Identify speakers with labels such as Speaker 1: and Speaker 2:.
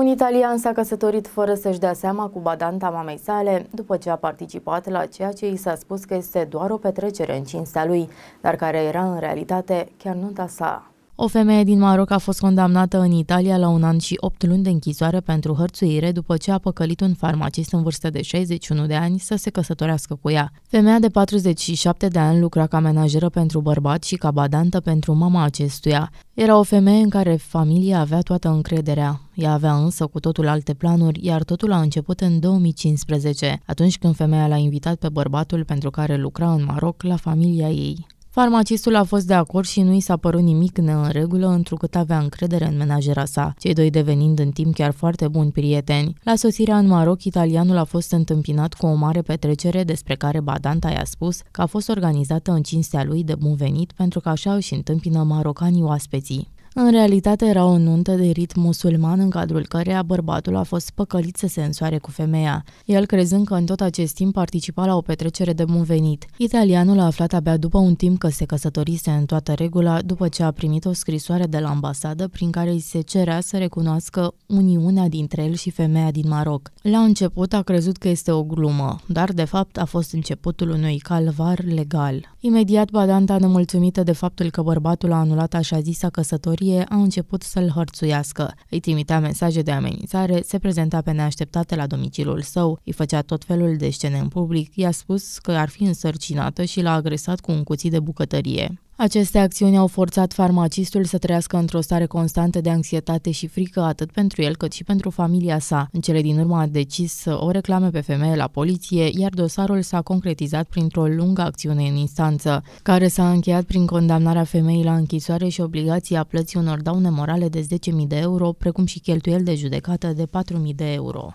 Speaker 1: Un italian s-a căsătorit fără să-și dea seama cu badanta mamei sale, după ce a participat la ceea ce i s-a spus că este doar o petrecere în cinstea lui, dar care era în realitate chiar nunta sa. O femeie din Maroc a fost condamnată în Italia la un an și 8 luni de închisoare pentru hărțuire după ce a păcălit un farmacist în vârstă de 61 de ani să se căsătorească cu ea. Femeia de 47 de ani lucra ca menajeră pentru bărbat și ca badantă pentru mama acestuia. Era o femeie în care familia avea toată încrederea. Ea avea însă cu totul alte planuri, iar totul a început în 2015, atunci când femeia l-a invitat pe bărbatul pentru care lucra în Maroc la familia ei. Farmacistul a fost de acord și nu i s-a părut nimic în regulă, întrucât avea încredere în menajera sa, cei doi devenind în timp chiar foarte buni prieteni. La sosirea în Maroc, italianul a fost întâmpinat cu o mare petrecere despre care Badanta i-a spus că a fost organizată în cinstea lui de bun venit pentru că așa își întâmpină marocanii oaspeții. În realitate era o nuntă de rit musulman în cadrul căreia bărbatul a fost păcălit să se însoare cu femeia, el crezând că în tot acest timp participa la o petrecere de bun venit. Italianul a aflat abia după un timp că se căsătorise în toată regula după ce a primit o scrisoare de la ambasadă prin care îi se cerea să recunoască uniunea dintre el și femeia din Maroc. La început a crezut că este o glumă, dar de fapt a fost începutul unui calvar legal. Imediat, Badanta, nemulțumită de faptul că bărbatul a anulat așa zisa căsătorie, a început să-l hărțuiască. Îi trimitea mesaje de amenințare, se prezenta pe neașteptate la domiciliul său, îi făcea tot felul de scene în public, i-a spus că ar fi însărcinată și l-a agresat cu un cuțit de bucătărie. Aceste acțiuni au forțat farmacistul să trăiască într-o stare constantă de anxietate și frică atât pentru el cât și pentru familia sa. În cele din urmă a decis să o reclame pe femeie la poliție, iar dosarul s-a concretizat printr-o lungă acțiune în instanță, care s-a încheiat prin condamnarea femeii la închisoare și obligația plății unor daune morale de 10.000 de euro, precum și cheltuieli de judecată de 4.000 de euro.